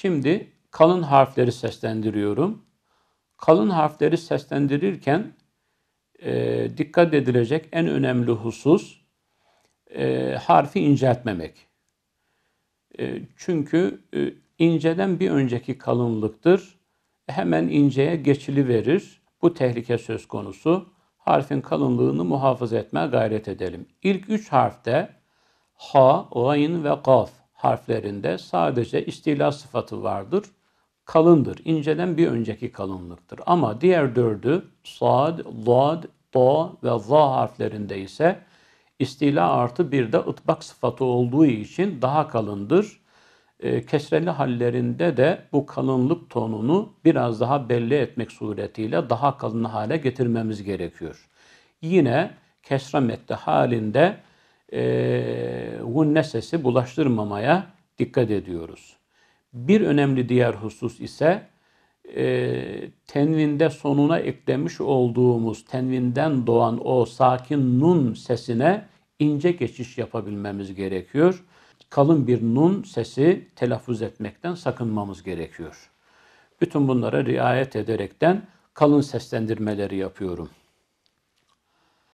Şimdi kalın harfleri seslendiriyorum. Kalın harfleri seslendirirken e, dikkat edilecek en önemli husus e, harfi inceltmemek. E, çünkü e, inceden bir önceki kalınlıktır. Hemen inceye geçili verir. Bu tehlike söz konusu. Harfin kalınlığını muhafaza etmeye gayret edelim. İlk üç harfte ha, gayn ve kaf harflerinde sadece istila sıfatı vardır. Kalındır. İnceden bir önceki kalınlıktır. Ama diğer dördü sad, lad, do ve za harflerinde ise istila artı bir de ıtbak sıfatı olduğu için daha kalındır. Ee, kesreli hallerinde de bu kalınlık tonunu biraz daha belli etmek suretiyle daha kalın hale getirmemiz gerekiyor. Yine kesra mette halinde e, ee, hunnessesi bulaştırmamaya dikkat ediyoruz. Bir önemli diğer husus ise e, tenvinde sonuna eklemiş olduğumuz tenvinden doğan o sakin nun sesine ince geçiş yapabilmemiz gerekiyor. Kalın bir nun sesi telaffuz etmekten sakınmamız gerekiyor. Bütün bunlara riayet ederekten kalın seslendirmeleri yapıyorum.